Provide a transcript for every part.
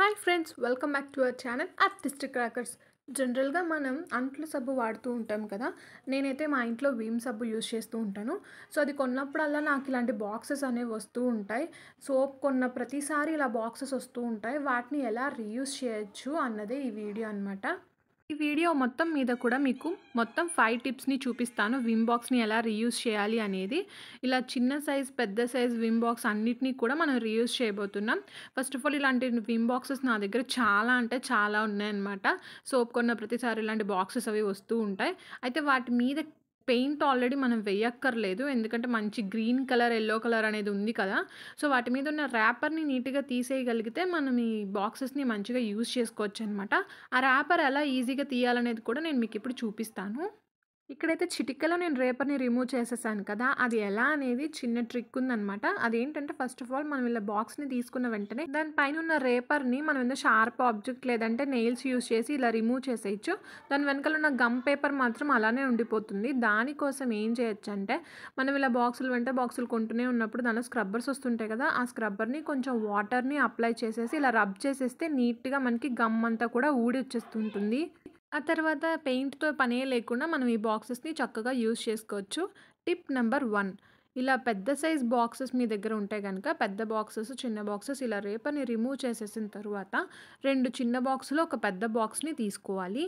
hi friends welcome back to our channel artist crackers జనరల్గా మనం అంట్ల సబ్బు వాడుతూ ఉంటాం కదా నేనైతే మా ఇంట్లో వీమ్ సబ్బు యూజ్ చేస్తూ ఉంటాను సో అది కొన్నప్పుడల్లా నాకు ఇలాంటి బాక్సెస్ అనేవి వస్తూ ఉంటాయి సోప్ కొన్న ప్రతిసారి ఇలా బాక్సెస్ వస్తూ ఉంటాయి వాటిని ఎలా రీయూస్ చేయొచ్చు అన్నదే ఈ వీడియో అనమాట ఈ వీడియో మొత్తం మీద కూడా మీకు మొత్తం ఫైవ్ టిప్స్ని చూపిస్తాను విమ్ బాక్స్ని ఎలా రీయూజ్ చేయాలి అనేది ఇలా చిన్న సైజ్ పెద్ద సైజ్ విమ్ బాక్స్ అన్నిటినీ కూడా మనం రీయూజ్ చేయబోతున్నాం ఫస్ట్ ఆఫ్ ఆల్ ఇలాంటి విమ్ బాక్సెస్ నా దగ్గర చాలా అంటే చాలా ఉన్నాయన్నమాట సోప్ కొన్న ప్రతిసారి ఇలాంటి బాక్సెస్ అవి వస్తూ ఉంటాయి అయితే వాటి మీద పెయింట్ ఆల్రెడీ మనం వేయక్కర్లేదు ఎందుకంటే మంచి గ్రీన్ కలర్ ఎల్లో కలర్ అనేది ఉంది కదా సో వాటి మీద ఉన్న ర్యాపర్ని నీట్గా తీసేయగలిగితే మనం ఈ బాక్సెస్ని మంచిగా యూజ్ చేసుకోవచ్చు అనమాట ఆ ర్యాపర్ ఎలా ఈజీగా తీయాలనేది కూడా నేను మీకు ఇప్పుడు చూపిస్తాను ఇక్కడైతే చిటికలో నేను రేపర్ని రిమూవ్ చేసేసాను కదా అది ఎలా అనేది చిన్న ట్రిక్ ఉందనమాట అదేంటంటే ఫస్ట్ ఆఫ్ ఆల్ మనం ఇలా బాక్స్ని తీసుకున్న వెంటనే దానిపైన ఉన్న రేపర్ని మనం ఏదో షార్ప్ ఆబ్జెక్ట్ లేదంటే నెయిల్స్ యూజ్ చేసి ఇలా రిమూవ్ చేసేయచ్చు దాని వెనకాల ఉన్న గమ్ పేపర్ మాత్రం అలానే ఉండిపోతుంది దానికోసం ఏం చేయొచ్చు అంటే మనం ఇలా బాక్సులు వెంట బాక్సులు కొంటూనే ఉన్నప్పుడు దానిలో స్క్రబ్బర్స్ వస్తుంటాయి కదా ఆ స్క్రబ్బర్ని కొంచెం వాటర్ని అప్లై చేసేసి ఇలా రబ్ చేసేస్తే నీట్గా మనకి గమ్ అంతా కూడా ఊడి వచ్చేస్తుంటుంది ఆ తర్వాత పెయింట్తో పనే లేకుండా మనం ఈ బాక్సెస్ని చక్కగా యూజ్ చేసుకోవచ్చు టిప్ నెంబర్ వన్ ఇలా పెద్ద సైజ్ బాక్సెస్ మీ దగ్గర ఉంటే కనుక పెద్ద బాక్సెస్ చిన్న బాక్సెస్ ఇలా రేపని రిమూవ్ చేసేసిన తర్వాత రెండు చిన్న బాక్సులో ఒక పెద్ద బాక్స్ని తీసుకోవాలి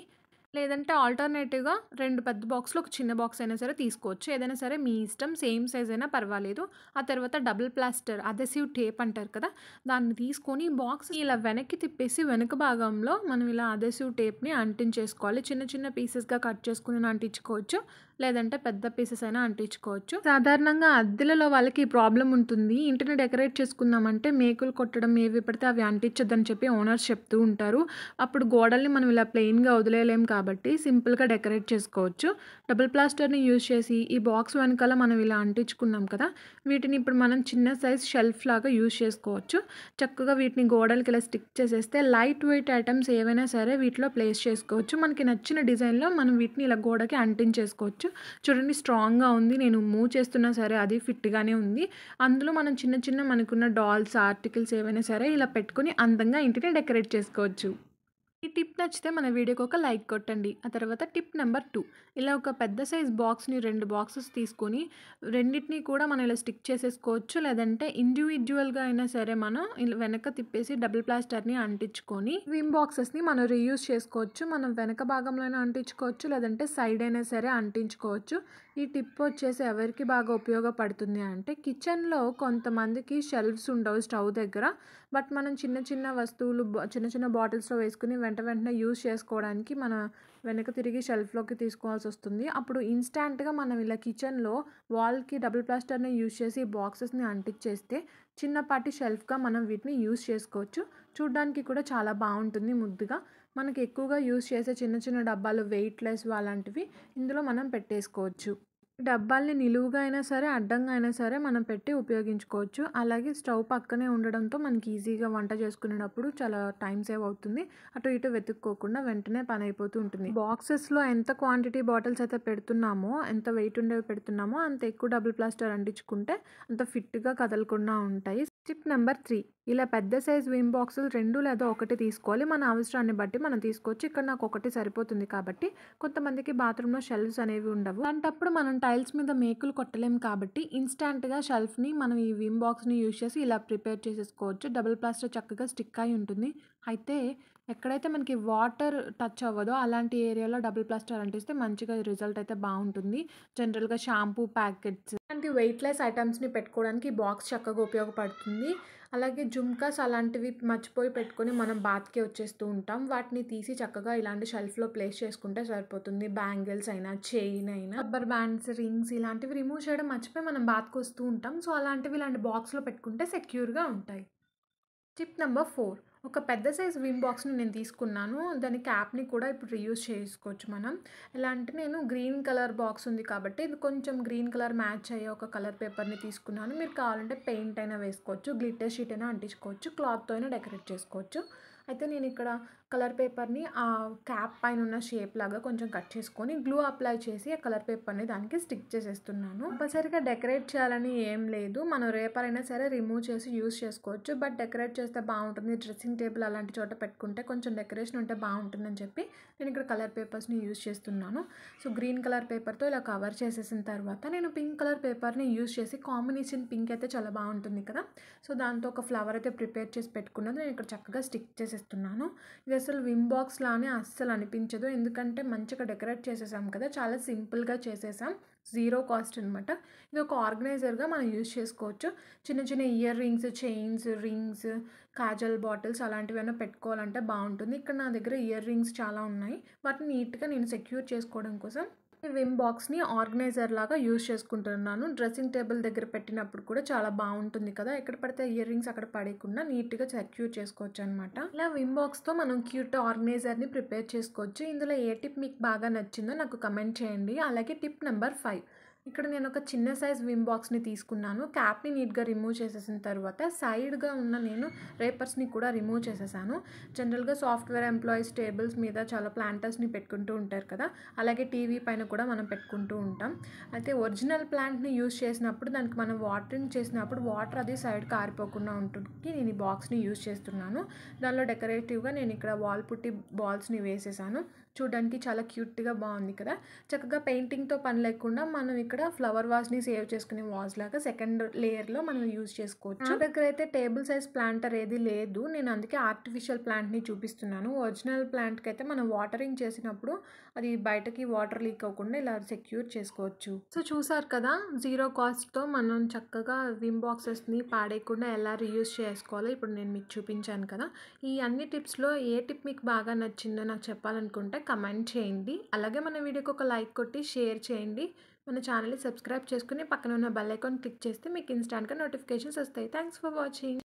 లేదంటే ఆల్టర్నేటివ్గా రెండు పెద్ద బాక్స్లో ఒక చిన్న బాక్స్ అయినా సరే తీసుకోవచ్చు ఏదైనా సరే మీ ఇష్టం సేమ్ సైజ్ అయినా పర్వాలేదు ఆ తర్వాత డబుల్ ప్లాస్టర్ అదెసివ్ టేప్ అంటారు కదా దాన్ని తీసుకొని బాక్స్ ఇలా వెనక్కి తిప్పేసి వెనక భాగంలో మనం ఇలా అదెసివ్ టేప్ని అంటించేసుకోవాలి చిన్న చిన్న పీసెస్గా కట్ చేసుకుని అంటించుకోవచ్చు లేదంటే పెద్ద పీసెస్ అయినా అంటించుకోవచ్చు సాధారణంగా అద్దెలలో వాళ్ళకి ప్రాబ్లం ఉంటుంది ఇంటిని డెకరేట్ చేసుకుందామంటే మేకులు కొట్టడం ఏవి పడితే అవి అంటించొద్దని చెప్పి ఓనర్స్ చెప్తూ ఉంటారు అప్పుడు గోడల్ని మనం ఇలా ప్లెయిన్గా వదిలేయలేం కాబట్టి సింపుల్గా డెకరేట్ చేసుకోవచ్చు డబుల్ ప్లాస్టర్ని యూజ్ చేసి ఈ బాక్స్ వెనకాల మనం ఇలా అంటించుకున్నాం కదా వీటిని ఇప్పుడు మనం చిన్న సైజ్ షెల్ఫ్ లాగా యూజ్ చేసుకోవచ్చు చక్కగా వీటిని గోడలకి ఇలా స్టిక్ చేసేస్తే లైట్ వెయిట్ ఐటమ్స్ ఏవైనా సరే వీటిలో ప్లేస్ చేసుకోవచ్చు మనకి నచ్చిన డిజైన్లో మనం వీటిని ఇలా గోడకి అంటించేసుకోవచ్చు చూడండి స్ట్రాంగ్గా ఉంది నేను మూవ్ చేస్తున్నా సరే అది ఫిట్గానే ఉంది అందులో మనం చిన్న చిన్న మనకున్న డాల్స్ ఆర్టికల్స్ ఏవైనా సరే ఇలా పెట్టుకొని అందంగా ఇంటిని డెకరేట్ చేసుకోవచ్చు ఈ టిప్ నచ్చితే మన వీడియోకి ఒక లైక్ కొట్టండి ఆ తర్వాత టిప్ నెంబర్ టూ ఇలా ఒక పెద్ద సైజ్ బాక్స్ని రెండు బాక్సెస్ తీసుకొని రెండింటిని కూడా మనం ఇలా స్టిక్ చేసేసుకోవచ్చు లేదంటే ఇండివిజువల్గా అయినా సరే మనం వెనక తిప్పేసి డబుల్ ప్లాస్టర్ని అంటించుకొని విమ్ బాక్సెస్ని మనం రీయూజ్ చేసుకోవచ్చు మనం వెనక భాగంలోనే అంటించుకోవచ్చు లేదంటే సైడ్ అయినా సరే అంటించుకోవచ్చు ఈ టిప్ వచ్చేసి ఎవరికి బాగా ఉపయోగపడుతుంది అంటే కిచెన్లో కొంతమందికి షెల్ఫ్స్ ఉండవు స్టవ్ దగ్గర బట్ మనం చిన్న చిన్న వస్తువులు చిన్న చిన్న బాటిల్స్లో వేసుకుని వెంట వెంటనే యూజ్ చేసుకోవడానికి మన వెనక తిరిగి షెల్ఫ్లోకి తీసుకోవాల్సి వస్తుంది అప్పుడు ఇన్స్టాంట్గా మనం ఇలా కిచెన్లో వాల్కి డబుల్ ప్లాస్టర్ని యూజ్ చేసి బాక్సెస్ని అంటించేస్తే చిన్నపాటి షెల్ఫ్గా మనం వీటిని యూజ్ చేసుకోవచ్చు చూడ్డానికి కూడా చాలా బాగుంటుంది ముద్దుగా మనకి ఎక్కువగా యూజ్ చేసే చిన్న చిన్న డబ్బాలు వెయిట్లెస్ అలాంటివి ఇందులో మనం పెట్టేసుకోవచ్చు డబ్బాల్ని నిలువుగా అయినా సరే అడ్డంగా అయినా సరే మనం పెట్టి ఉపయోగించుకోవచ్చు అలాగే స్టవ్ పక్కనే ఉండడంతో మనకి ఈజీగా వంట చేసుకునేటప్పుడు చాలా టైం సేవ్ అవుతుంది అటు ఇటు వెతుక్కోకుండా వెంటనే పని అయిపోతూ ఉంటుంది బాక్సెస్లో ఎంత క్వాంటిటీ బాటిల్స్ అయితే పెడుతున్నామో ఎంత వెయిట్ ఉండేవి పెడుతున్నామో అంత ఎక్కువ డబుల్ ప్లాస్టర్ అంటించుకుంటే అంత ఫిట్గా కదలకుండా ఉంటాయి స్టిప్ నెంబర్ త్రీ ఇలా పెద్ద సైజ్ విమ్ బాక్సులు రెండు లేదా ఒకటి తీసుకోవాలి మన అవసరాన్ని బట్టి మనం తీసుకోవచ్చు ఇక్కడ నాకు ఒకటి సరిపోతుంది కాబట్టి కొంతమందికి బాత్రూంలో షెల్ఫ్స్ అనేవి ఉండవు అలాంటప్పుడు మనం టైల్స్ మీద మేకులు కొట్టలేము కాబట్టి ఇన్స్టాంట్గా షెల్ఫ్ని మనం ఈ విమ్ బాక్స్ని యూజ్ చేసి ఇలా ప్రిపేర్ చేసేసుకోవచ్చు డబుల్ ప్లాస్టర్ చక్కగా స్టిక్ అయి ఉంటుంది అయితే ఎక్కడైతే మనకి వాటర్ టచ్ అవ్వదో అలాంటి ఏరియాలో డబుల్ ప్లాస్టర్ అంటిస్తే మంచిగా రిజల్ట్ అయితే బాగుంటుంది జనరల్గా షాంపూ ప్యాకెట్స్ మనకి వెయిట్లెస్ ఐటమ్స్ని పెట్టుకోవడానికి బాక్స్ చక్కగా ఉపయోగపడుతుంది అలాగే జుమ్కాస్ అలాంటివి మర్చిపోయి పెట్టుకొని మనం బాత్కి వచ్చేస్తూ ఉంటాం వాటిని తీసి చక్కగా ఇలాంటి షెల్ఫ్లో ప్లేస్ చేసుకుంటే సరిపోతుంది బ్యాంగిల్స్ అయినా చైన్ అయినా రబ్బర్ బ్యాండ్స్ రింగ్స్ ఇలాంటివి రిమూవ్ చేయడం మర్చిపోయి మనం బాత్కి వస్తూ ఉంటాం సో అలాంటివి ఇలాంటి బాక్స్లో పెట్టుకుంటే సెక్యూర్గా ఉంటాయి టిప్ నెంబర్ ఫోర్ ఒక పెద్ద సైజ్ విమ్ బాక్స్ని నేను తీసుకున్నాను దాని క్యాప్ని కూడా ఇప్పుడు రీయూజ్ చేసుకోవచ్చు మనం ఎలా అంటే నేను గ్రీన్ కలర్ బాక్స్ ఉంది కాబట్టి ఇది కొంచెం గ్రీన్ కలర్ మ్యాచ్ అయ్యే ఒక కలర్ పేపర్ని తీసుకున్నాను మీరు కావాలంటే పెయింట్ అయినా వేసుకోవచ్చు గ్లిటర్ షీట్ అయినా అంటించుకోవచ్చు క్లాత్తో అయినా డెకరేట్ చేసుకోవచ్చు అయితే నేను ఇక్కడ కలర్ పేపర్ని ఆ క్యాప్ పైన ఉన్న షేప్ లాగా కొంచెం కట్ చేసుకొని గ్లూ అప్లై చేసి ఆ కలర్ పేపర్ని దానికి స్టిక్ చేసేస్తున్నాను కంపల్సరిగా డెకరేట్ చేయాలని ఏం లేదు మనం రేపరైనా సరే రిమూవ్ చేసి యూస్ చేసుకోవచ్చు బట్ డెకరేట్ చేస్తే బాగుంటుంది డ్రెస్సింగ్ టేబుల్ అలాంటి చోట పెట్టుకుంటే కొంచెం డెకరేషన్ ఉంటే బాగుంటుందని చెప్పి నేను ఇక్కడ కలర్ పేపర్స్ని యూస్ చేస్తున్నాను సో గ్రీన్ కలర్ పేపర్తో ఇలా కవర్ చేసేసిన తర్వాత నేను పింక్ కలర్ పేపర్ని యూస్ చేసి కాంబినేషన్ పింక్ అయితే చాలా బాగుంటుంది కదా సో దాంతో ఒక ఫ్లవర్ అయితే ప్రిపేర్ చేసి పెట్టుకున్నది నేను ఇక్కడ చక్కగా స్టిక్ చేసేస్తున్నాను ఇది అసలు విమ్ బాక్స్ లానే అస్సలు అనిపించదు ఎందుకంటే మంచిగా డెకరేట్ చేసేసాం కదా చాలా సింపుల్గా చేసేసాం జీరో కాస్ట్ అనమాట ఇది ఒక ఆర్గనైజర్గా మనం యూజ్ చేసుకోవచ్చు చిన్న చిన్న ear rings chains rings kajal bottles అలాంటివైనా పెట్టుకోవాలంటే బాగుంటుంది ఇక్కడ నా దగ్గర ఇయర్ రింగ్స్ చాలా ఉన్నాయి వాటిని నీట్గా నేను సెక్యూర్ చేసుకోవడం కోసం విమ్ బాక్స్ని ఆర్గనైజర్ లాగా యూజ్ చేసుకుంటున్నాను డ్రెస్సింగ్ టేబుల్ దగ్గర పెట్టినప్పుడు కూడా చాలా బాగుంటుంది కదా ఎక్కడ పడితే ఇయర్ రింగ్స్ అక్కడ పడేయకుండా నీట్గా సెక్యూర్ చేసుకోవచ్చు అనమాట ఇలా విమ్ బాక్స్తో మనం క్యూట్ ఆర్గనైజర్ని ప్రిపేర్ చేసుకోవచ్చు ఇందులో ఏ టిప్ మీకు బాగా నచ్చిందో నాకు కమెంట్ చేయండి అలాగే టిప్ నెంబర్ ఫైవ్ ఇక్కడ నేను ఒక చిన్న సైజ్ విమ్ బాక్స్ని తీసుకున్నాను క్యాప్ని నీట్గా రిమూవ్ చేసేసిన తర్వాత సైడ్గా ఉన్న నేను రేపర్స్ని కూడా రిమూవ్ చేసేసాను జనరల్గా సాఫ్ట్వేర్ ఎంప్లాయీస్ టేబుల్స్ మీద చాలా ప్లాంటర్స్ని పెట్టుకుంటూ ఉంటారు కదా అలాగే టీవీ పైన కూడా మనం పెట్టుకుంటూ ఉంటాం అయితే ఒరిజినల్ ప్లాంట్ని యూజ్ చేసినప్పుడు దానికి మనం వాటరింగ్ చేసినప్పుడు వాటర్ అది సైడ్ కారిపోకుండా ఉంటుంది నేను ఈ బాక్స్ని యూజ్ చేస్తున్నాను దానిలో డెకరేటివ్గా నేను ఇక్కడ వాల్ పుట్టి బాల్స్ని వేసేసాను చూడడానికి చాలా క్యూట్గా బాగుంది కదా చక్కగా పెయింటింగ్తో పని లేకుండా మనం ఇక్కడ ఫ్లవర్ వాజ్ని సేవ్ చేసుకునే వాజ్ లాగా సెకండ్ లేయర్లో మనం యూజ్ చేసుకోవచ్చు నా దగ్గర అయితే టేబుల్ సైజ్ ప్లాంటర్ ఏది లేదు నేను అందుకే ఆర్టిఫిషియల్ ప్లాంట్ని చూపిస్తున్నాను ఒరిజినల్ ప్లాంట్కి అయితే మనం వాటరింగ్ చేసినప్పుడు అది బయటకి వాటర్ లీక్ అవ్వకుండా ఇలా సెక్యూర్ చేసుకోవచ్చు సో చూసారు కదా జీరో కాస్ట్తో మనం చక్కగా విమ్ బాక్సెస్ని పాడేయకుండా ఎలా రీయూజ్ చేసుకోవాలో ఇప్పుడు నేను మీకు చూపించాను కదా ఈ అన్ని టిప్స్లో ఏ టిప్ మీకు బాగా నచ్చిందో నాకు చెప్పాలనుకుంటే కమెంట్ చేయండి అలాగే మన వీడియోకి ఒక లైక్ కొట్టి షేర్ చేయండి మన ఛానల్ని సబ్స్క్రైబ్ చేసుకుని పక్కన ఉన్న బెల్ ఐకాన్ క్లిక్ చేస్తే మీకు ఇన్స్టాంట్గా నోటిఫికేషన్స్ వస్తాయి థ్యాంక్స్ ఫర్ వాచింగ్